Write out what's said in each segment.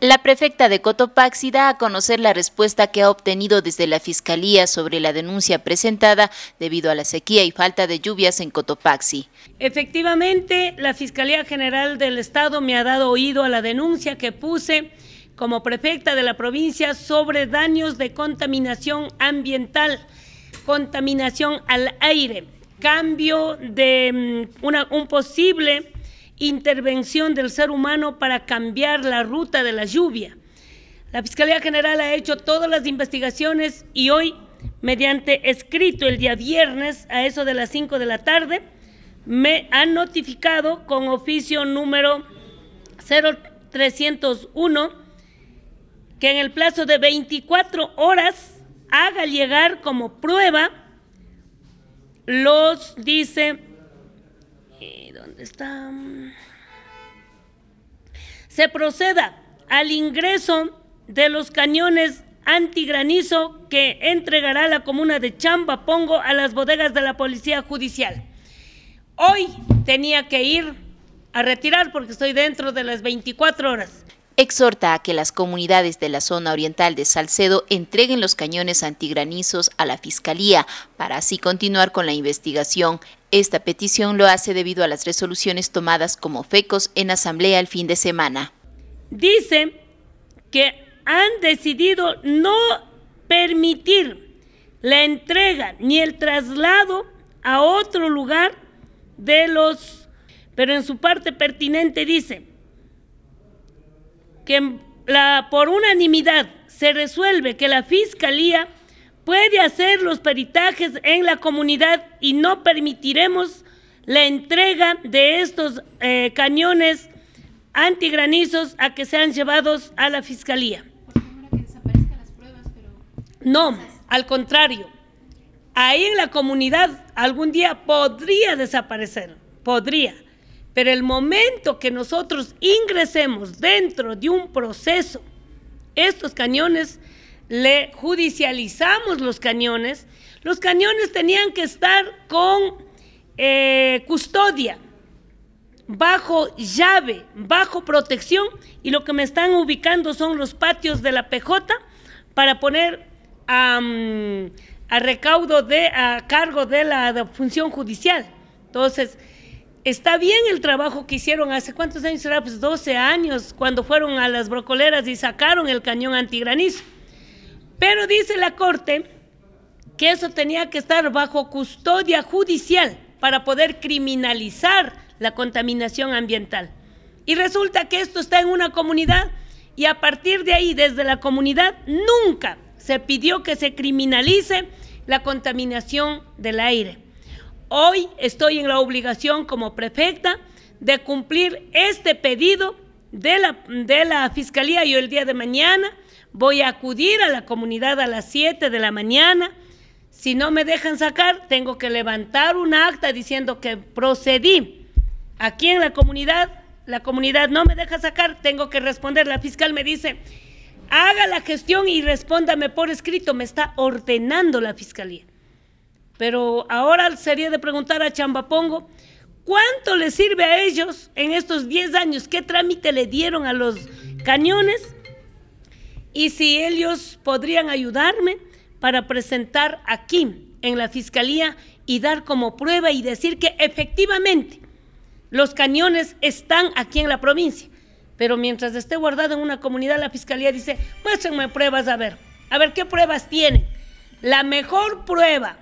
La prefecta de Cotopaxi da a conocer la respuesta que ha obtenido desde la Fiscalía sobre la denuncia presentada debido a la sequía y falta de lluvias en Cotopaxi. Efectivamente, la Fiscalía General del Estado me ha dado oído a la denuncia que puse como prefecta de la provincia sobre daños de contaminación ambiental, contaminación al aire, cambio de mm, un posible intervención del ser humano para cambiar la ruta de la lluvia. La Fiscalía General ha hecho todas las investigaciones y hoy, mediante escrito el día viernes a eso de las 5 de la tarde, me han notificado con oficio número 0301 que en el plazo de 24 horas haga llegar como prueba los, dice, eh, ¿Dónde está? Se proceda al ingreso de los cañones antigranizo que entregará la comuna de Chamba Pongo a las bodegas de la Policía Judicial. Hoy tenía que ir a retirar porque estoy dentro de las 24 horas exhorta a que las comunidades de la zona oriental de Salcedo entreguen los cañones antigranizos a la Fiscalía para así continuar con la investigación. Esta petición lo hace debido a las resoluciones tomadas como FECOS en asamblea el fin de semana. dice que han decidido no permitir la entrega ni el traslado a otro lugar de los, pero en su parte pertinente dice, que la, por unanimidad se resuelve que la Fiscalía puede hacer los peritajes en la comunidad y no permitiremos la entrega de estos eh, cañones antigranizos a que sean llevados a la Fiscalía. No, al contrario. Ahí en la comunidad algún día podría desaparecer, podría. Pero el momento que nosotros ingresemos dentro de un proceso, estos cañones, le judicializamos los cañones, los cañones tenían que estar con eh, custodia, bajo llave, bajo protección, y lo que me están ubicando son los patios de la PJ para poner a recaudo de, a cargo de la función judicial. Entonces, Está bien el trabajo que hicieron hace cuántos años será, 12 pues años, cuando fueron a las brocoleras y sacaron el cañón antigranizo. Pero dice la Corte que eso tenía que estar bajo custodia judicial para poder criminalizar la contaminación ambiental. Y resulta que esto está en una comunidad y a partir de ahí, desde la comunidad, nunca se pidió que se criminalice la contaminación del aire. Hoy estoy en la obligación como prefecta de cumplir este pedido de la, de la Fiscalía. Yo el día de mañana voy a acudir a la comunidad a las 7 de la mañana. Si no me dejan sacar, tengo que levantar un acta diciendo que procedí. Aquí en la comunidad, la comunidad no me deja sacar, tengo que responder. La fiscal me dice, haga la gestión y respóndame por escrito, me está ordenando la fiscalía. Pero ahora sería de preguntar a Chambapongo, ¿cuánto le sirve a ellos en estos 10 años? ¿Qué trámite le dieron a los cañones? Y si ellos podrían ayudarme para presentar aquí en la Fiscalía y dar como prueba y decir que efectivamente los cañones están aquí en la provincia. Pero mientras esté guardado en una comunidad, la Fiscalía dice, muéstrenme pruebas, a ver, a ver qué pruebas tienen. La mejor prueba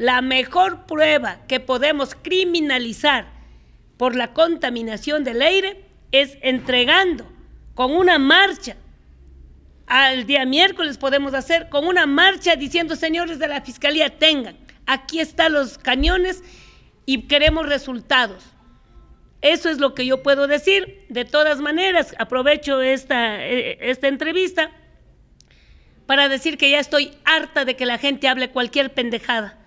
la mejor prueba que podemos criminalizar por la contaminación del aire es entregando con una marcha. Al día miércoles podemos hacer con una marcha diciendo, señores de la Fiscalía, tengan, aquí están los cañones y queremos resultados. Eso es lo que yo puedo decir. De todas maneras, aprovecho esta, eh, esta entrevista para decir que ya estoy harta de que la gente hable cualquier pendejada.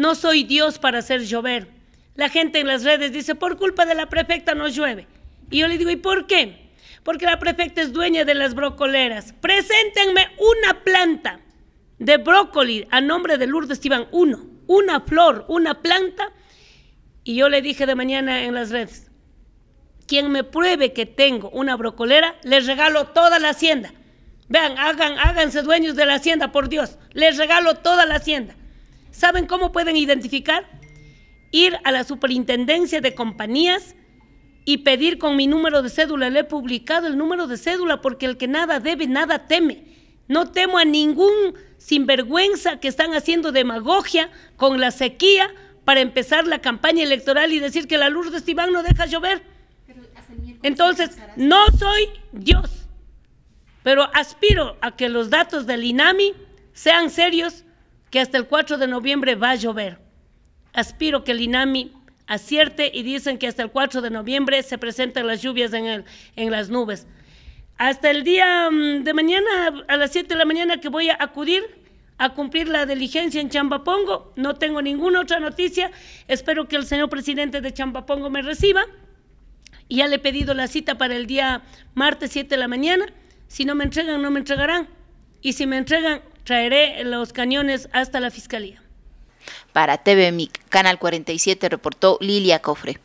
No soy Dios para hacer llover. La gente en las redes dice, por culpa de la prefecta no llueve. Y yo le digo, ¿y por qué? Porque la prefecta es dueña de las brocoleras. Preséntenme una planta de brócoli a nombre de Lourdes Esteban, uno, una flor, una planta. Y yo le dije de mañana en las redes, quien me pruebe que tengo una brocolera, les regalo toda la hacienda. Vean, hagan, háganse dueños de la hacienda, por Dios. Les regalo toda la hacienda. ¿Saben cómo pueden identificar? Ir a la superintendencia de compañías y pedir con mi número de cédula. Le he publicado el número de cédula porque el que nada debe, nada teme. No temo a ningún sinvergüenza que están haciendo demagogia con la sequía para empezar la campaña electoral y decir que la luz de Estiván no deja llover. Entonces, no soy Dios, pero aspiro a que los datos del INAMI sean serios que hasta el 4 de noviembre va a llover. Aspiro que el INAMI acierte y dicen que hasta el 4 de noviembre se presentan las lluvias en, en las nubes. Hasta el día mm, de mañana, a las 7 de la mañana que voy a acudir a cumplir la diligencia en Chambapongo, no tengo ninguna otra noticia, espero que el señor presidente de Chambapongo me reciba. Ya le he pedido la cita para el día martes 7 de la mañana, si no me entregan, no me entregarán. Y si me entregan, Traeré los cañones hasta la Fiscalía. Para TVMIC, Canal 47, reportó Lilia Cofre.